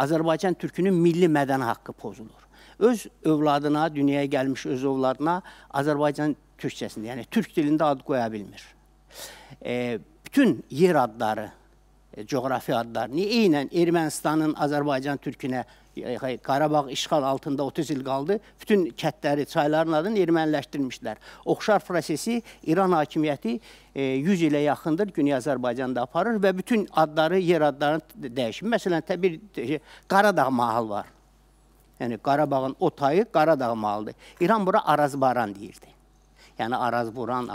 Azərbaycan türkünün milli mədəni haqqı pozulur. Öz övladına, dünyaya gəlmiş öz övladına Azərbaycan türkçəsində, yəni türk dilində ad qoya bilmir. E, bütün yer adları coğrafi adlar. Eyni Ermənistanın Azərbaycan türkünə e, Qarabağ işğal altında 30 il qaldı. Bütün kətləri, çayların adını erməniləşdirmişlər. Oxşar prosesi İran hakimiyyəti 100 e, ilə yaxındır Güney Azərbaycanda aparır və bütün adları, yer adlarını dəyişir. Məsələn, bir e, Qaradağ mahal var. Yəni Qarabağın o tayı Qaradağ mahalıdır. İran bura Arazbaran deyirdi. Yəni Arazburan